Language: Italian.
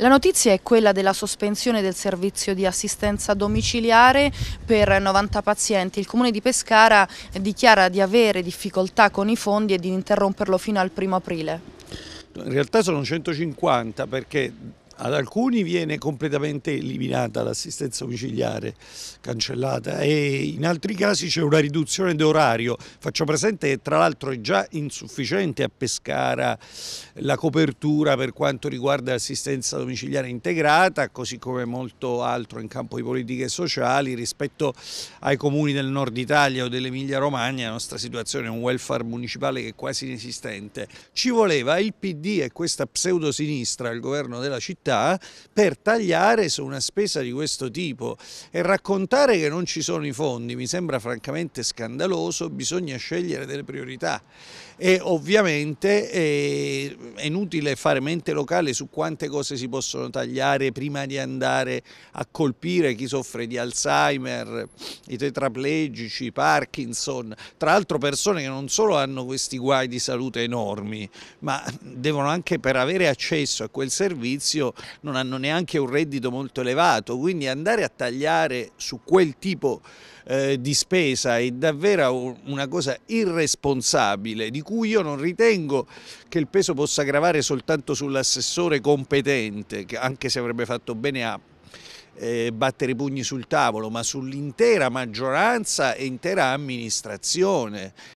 La notizia è quella della sospensione del servizio di assistenza domiciliare per 90 pazienti. Il Comune di Pescara dichiara di avere difficoltà con i fondi e di interromperlo fino al primo aprile. In realtà sono 150 perché ad alcuni viene completamente eliminata l'assistenza domiciliare, cancellata e in altri casi c'è una riduzione d'orario. Faccio presente che tra l'altro è già insufficiente a Pescara la copertura per quanto riguarda l'assistenza domiciliare integrata, così come molto altro in campo di politiche sociali rispetto ai comuni del nord Italia o dell'Emilia Romagna, la nostra situazione è un welfare municipale che è quasi inesistente. Ci voleva il PD e questa pseudosinistra, il governo della città città per tagliare su una spesa di questo tipo e raccontare che non ci sono i fondi mi sembra francamente scandaloso, bisogna scegliere delle priorità e ovviamente eh, è inutile fare mente locale su quante cose si possono tagliare prima di andare a colpire chi soffre di Alzheimer, i tetraplegici, i Parkinson, tra l'altro persone che non solo hanno questi guai di salute enormi, ma devono anche per avere accesso a quel servizio non hanno neanche un reddito molto elevato, quindi andare a tagliare su quel tipo eh, di spesa è davvero una cosa irresponsabile di cui io non ritengo che il peso possa gravare soltanto sull'assessore competente, che anche se avrebbe fatto bene a eh, battere i pugni sul tavolo, ma sull'intera maggioranza e intera amministrazione.